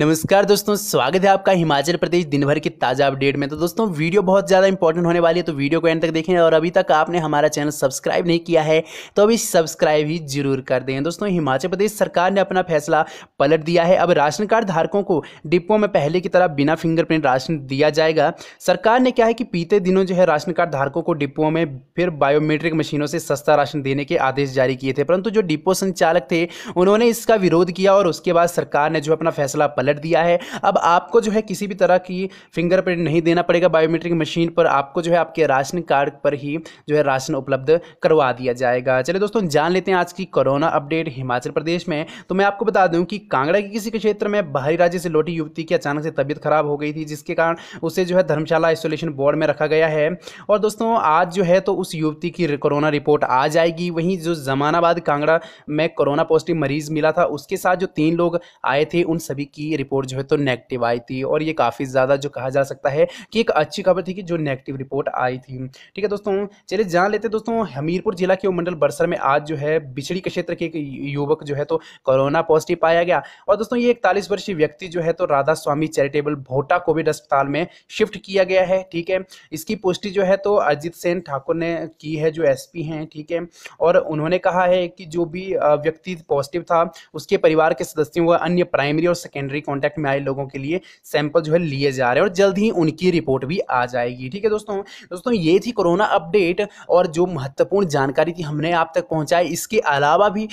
नमस्कार दोस्तों स्वागत है आपका हिमाचल प्रदेश दिन भर की ताज़ा अपडेट में तो दोस्तों वीडियो बहुत ज़्यादा इंपॉर्टेंट होने वाली है तो वीडियो को एंड तक देखें और अभी तक आपने हमारा चैनल सब्सक्राइब नहीं किया है तो अभी सब्सक्राइब ही जरूर कर दें दोस्तों हिमाचल प्रदेश सरकार ने अपना फैसला पलट दिया है अब राशन कार्ड धारकों को डिपो में पहले की तरह बिना फिंगरप्रिंट राशन दिया जाएगा सरकार ने क्या है कि बीते दिनों जो है राशन कार्ड धारकों को डिपो में फिर बायोमेट्रिक मशीनों से सस्ता राशन देने के आदेश जारी किए थे परंतु जो डिपो संचालक थे उन्होंने इसका विरोध किया और उसके बाद सरकार ने जो अपना फैसला पलट दिया है अब आपको जो है किसी भी तरह की फिंगरप्रिंट नहीं देना पड़ेगा बायोमेट्रिक मशीन पर आपको जो है आपके राशन कार्ड पर ही जो है राशन उपलब्ध करवा दिया जाएगा चले दोस्तों जान लेते हैं आज की कोरोना अपडेट हिमाचल प्रदेश में तो मैं आपको बता दूं कि कांगड़ा के किसी क्षेत्र में बाहरी राज्य से लौटी युवती की अचानक से तबियत खराब हो गई थी जिसके कारण उसे जो है धर्मशाला आइसोलेशन बोर्ड में रखा गया है और दोस्तों आज जो है तो उस युवती की कोरोना रिपोर्ट आ जाएगी वहीं जो जमानाबाद कांगड़ा में कोरोना पॉजिटिव मरीज मिला था उसके साथ जो तीन लोग आए थे उन सभी की ये रिपोर्ट जो है तो नेगेटिव आई थी और ये काफ़ी ज़्यादा जो कहा जा सकता है कि एक अच्छी खबर थी कि जो नेगेटिव रिपोर्ट आई थी ठीक है दोस्तों चलिए जान लेते दोस्तों हमीरपुर जिला के उपमंडल बरसर में आज जो है बिछड़ी के क्षेत्र के एक युवक जो है तो कोरोना पॉजिटिव पाया गया और दोस्तों ये इकतालीस वर्षीय व्यक्ति जो है तो राधा स्वामी चैरिटेबल भोटा कोविड अस्पताल में शिफ्ट किया गया है ठीक है इसकी पुष्टि जो है तो अजीत सेन ठाकुर ने की है जो एस हैं ठीक है और उन्होंने कहा है कि जो भी व्यक्ति पॉजिटिव था उसके परिवार के सदस्यों व अन्य प्राइमरी और सेकेंडरी कॉन्टैक्ट में आए लोगों के लिए सैंपल जो है लिए जा रहे हैं और जल्द ही उनकी रिपोर्ट भी आ जाएगी ठीक है दोस्तों दोस्तों ये थी कोरोना अपडेट और जो महत्वपूर्ण जानकारी थी हमने आप तक पहुँचाई इसके अलावा भी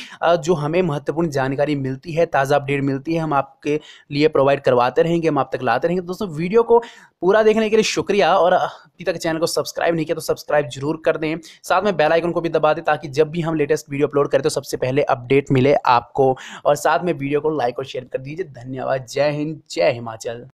जो हमें महत्वपूर्ण जानकारी मिलती है ताज़ा अपडेट मिलती है हम आपके लिए प्रोवाइड करवाते रहेंगे हम आप तक लाते रहेंगे दोस्तों वीडियो को पूरा देखने के लिए शुक्रिया और अभी तक चैनल को सब्सक्राइब नहीं किया तो सब्सक्राइब जरूर कर दें साथ में बेल आइकन को भी दबा दें ताकि जब भी हम लेटेस्ट वीडियो अपलोड करें तो सबसे पहले अपडेट मिले आपको और साथ में वीडियो को लाइक और शेयर कर दीजिए धन्यवाद जय हिंद जय हिमाचल